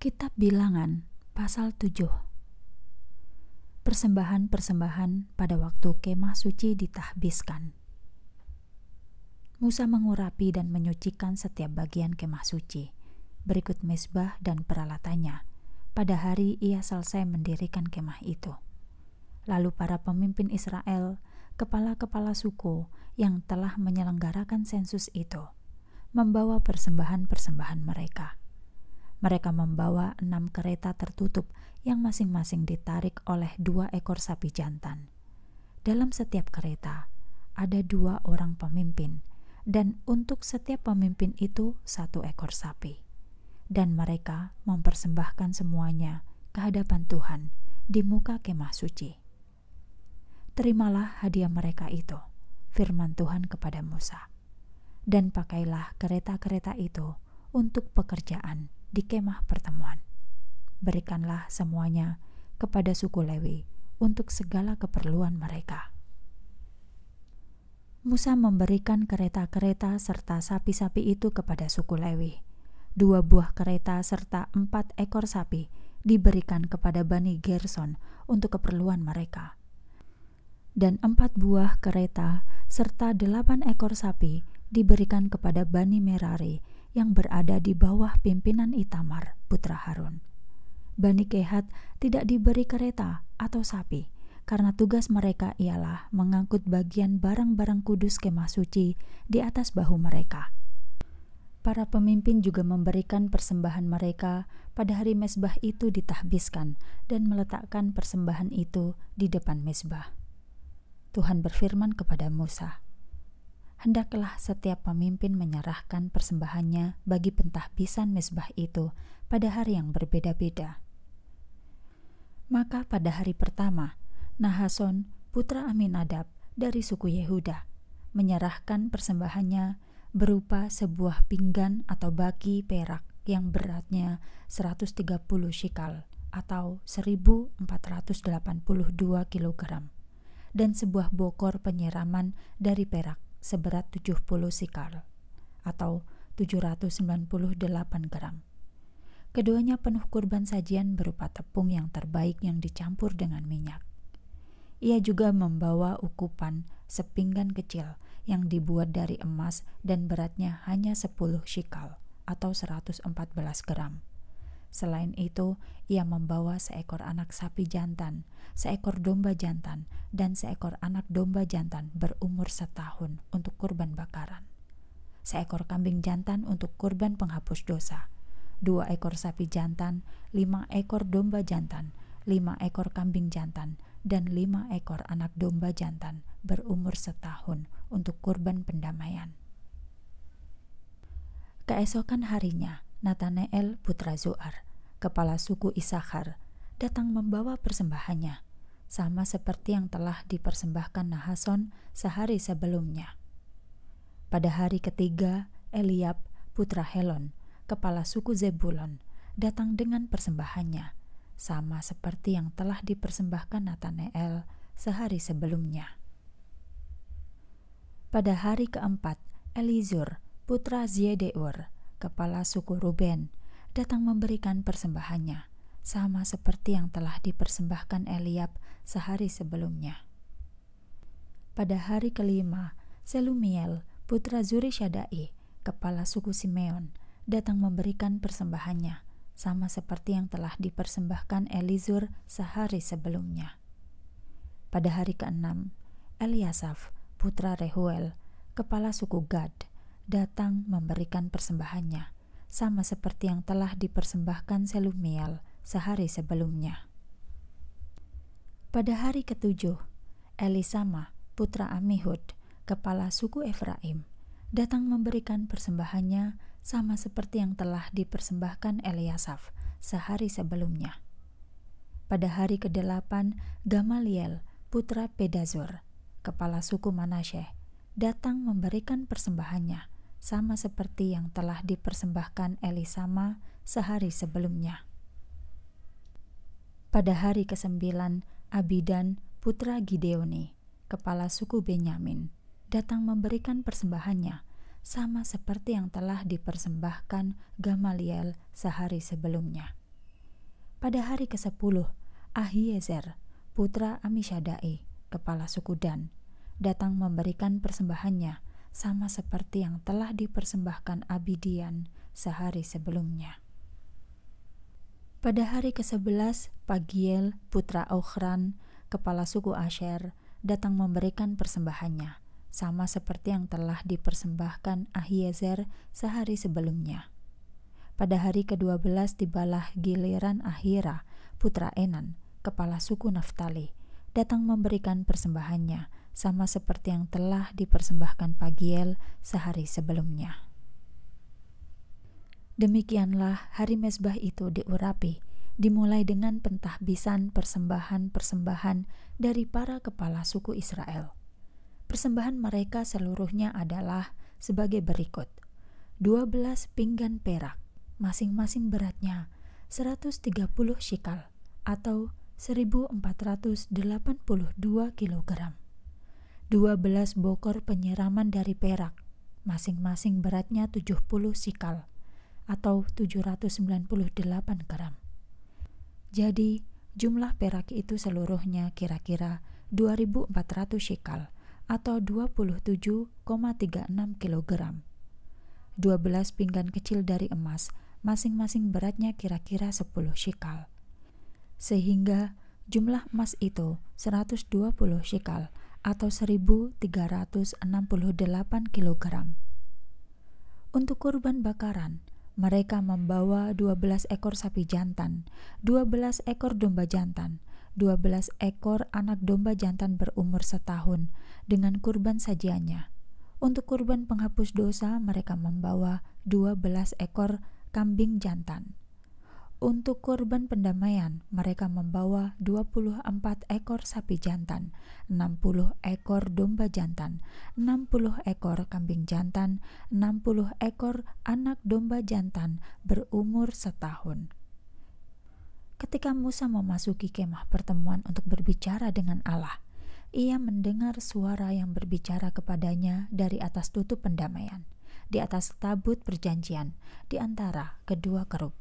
Kitab Bilangan pasal 7 Persembahan-persembahan pada waktu kemah suci ditahbiskan Musa mengurapi dan menyucikan setiap bagian kemah suci berikut mesbah dan peralatannya pada hari ia selesai mendirikan kemah itu lalu para pemimpin Israel kepala-kepala suku yang telah menyelenggarakan sensus itu membawa persembahan-persembahan mereka mereka membawa enam kereta tertutup yang masing-masing ditarik oleh dua ekor sapi jantan. Dalam setiap kereta ada dua orang pemimpin, dan untuk setiap pemimpin itu satu ekor sapi. Dan mereka mempersembahkan semuanya ke hadapan Tuhan di muka kemah suci. Terimalah hadiah mereka itu, firman Tuhan kepada Musa. Dan pakailah kereta-kereta itu untuk pekerjaan di kemah pertemuan. Berikanlah semuanya kepada suku Lewi untuk segala keperluan mereka. Musa memberikan kereta-kereta serta sapi-sapi itu kepada suku Lewi. Dua buah kereta serta empat ekor sapi diberikan kepada Bani Gerson untuk keperluan mereka. Dan empat buah kereta serta delapan ekor sapi diberikan kepada Bani Merari yang berada di bawah pimpinan Itamar, putra Harun. Bani Kehat tidak diberi kereta atau sapi, karena tugas mereka ialah mengangkut bagian barang-barang kudus kemah suci di atas bahu mereka. Para pemimpin juga memberikan persembahan mereka pada hari mesbah itu ditahbiskan dan meletakkan persembahan itu di depan mesbah. Tuhan berfirman kepada Musa, hendaklah setiap pemimpin menyerahkan persembahannya bagi pentahbisan mesbah itu pada hari yang berbeda-beda. Maka pada hari pertama, Nahason, putra Aminadab dari suku Yehuda, menyerahkan persembahannya berupa sebuah pinggan atau baki perak yang beratnya 130 shikal atau 1482 kg dan sebuah bokor penyiraman dari perak seberat 70 sikal atau 798 gram. Keduanya penuh kurban sajian berupa tepung yang terbaik yang dicampur dengan minyak. Ia juga membawa ukupan sepinggan kecil yang dibuat dari emas dan beratnya hanya 10 shikal atau 114 gram. Selain itu, ia membawa seekor anak sapi jantan, seekor domba jantan, dan seekor anak domba jantan berumur setahun untuk kurban bakaran, seekor kambing jantan untuk kurban penghapus dosa, dua ekor sapi jantan, lima ekor domba jantan, lima ekor kambing jantan, dan lima ekor anak domba jantan berumur setahun untuk kurban pendamaian. Keesokan harinya, Nathanael putra Zuar, kepala suku Isakhar, datang membawa persembahannya sama seperti yang telah dipersembahkan Nahason sehari sebelumnya. Pada hari ketiga, Eliab, putra Helon, kepala suku Zebulon, datang dengan persembahannya, sama seperti yang telah dipersembahkan Nathanael sehari sebelumnya. Pada hari keempat, Elizur, putra Ziedeur, kepala suku Ruben, datang memberikan persembahannya – sama seperti yang telah dipersembahkan Eliab sehari sebelumnya. Pada hari kelima, Selumiel, putra Shadai, kepala suku Simeon, datang memberikan persembahannya, sama seperti yang telah dipersembahkan Elizur sehari sebelumnya. Pada hari keenam, Eliasaf, putra Rehuel, kepala suku Gad, datang memberikan persembahannya, sama seperti yang telah dipersembahkan Selumiel sehari sebelumnya. Pada hari ketujuh, Elisama, putra Amihud, kepala suku Efraim, datang memberikan persembahannya sama seperti yang telah dipersembahkan Eliasaf sehari sebelumnya. Pada hari kedelapan, Gamaliel, putra Pedazur, kepala suku Manasseh, datang memberikan persembahannya sama seperti yang telah dipersembahkan Elisama sehari sebelumnya. Pada hari kesembilan, Abidan, putra Gideoni, kepala suku Benyamin, datang memberikan persembahannya, sama seperti yang telah dipersembahkan Gamaliel sehari sebelumnya. Pada hari ke-10, Ahiezer, putra Amishadai, kepala suku Dan, datang memberikan persembahannya, sama seperti yang telah dipersembahkan Abidian sehari sebelumnya. Pada hari ke-11, Pagiel, putra Ohran, kepala suku Asher, datang memberikan persembahannya, sama seperti yang telah dipersembahkan Ahiezer sehari sebelumnya. Pada hari ke-12 tibalah giliran Ahira, putra Enan, kepala suku Naftali, datang memberikan persembahannya, sama seperti yang telah dipersembahkan Pagiel sehari sebelumnya. Demikianlah hari mesbah itu diurapi, dimulai dengan pentahbisan persembahan-persembahan dari para kepala suku Israel. Persembahan mereka seluruhnya adalah sebagai berikut. 12 pinggan perak, masing-masing beratnya 130 shikal atau 1482 kg. 12 bokor penyiraman dari perak, masing-masing beratnya 70 sikal atau 798 gram. Jadi, jumlah perak itu seluruhnya kira-kira 2400 shekel atau 27,36 kg. 12 pinggan kecil dari emas, masing-masing beratnya kira-kira 10 shekel, Sehingga jumlah emas itu 120 shekel atau 1368 kg. Untuk kurban bakaran, mereka membawa 12 ekor sapi jantan, 12 ekor domba jantan, 12 ekor anak domba jantan berumur setahun dengan kurban sajiannya. Untuk kurban penghapus dosa mereka membawa 12 ekor kambing jantan. Untuk korban pendamaian, mereka membawa 24 ekor sapi jantan, 60 ekor domba jantan, 60 ekor kambing jantan, 60 ekor anak domba jantan berumur setahun. Ketika Musa memasuki kemah pertemuan untuk berbicara dengan Allah, ia mendengar suara yang berbicara kepadanya dari atas tutup pendamaian, di atas tabut perjanjian, di antara kedua kerub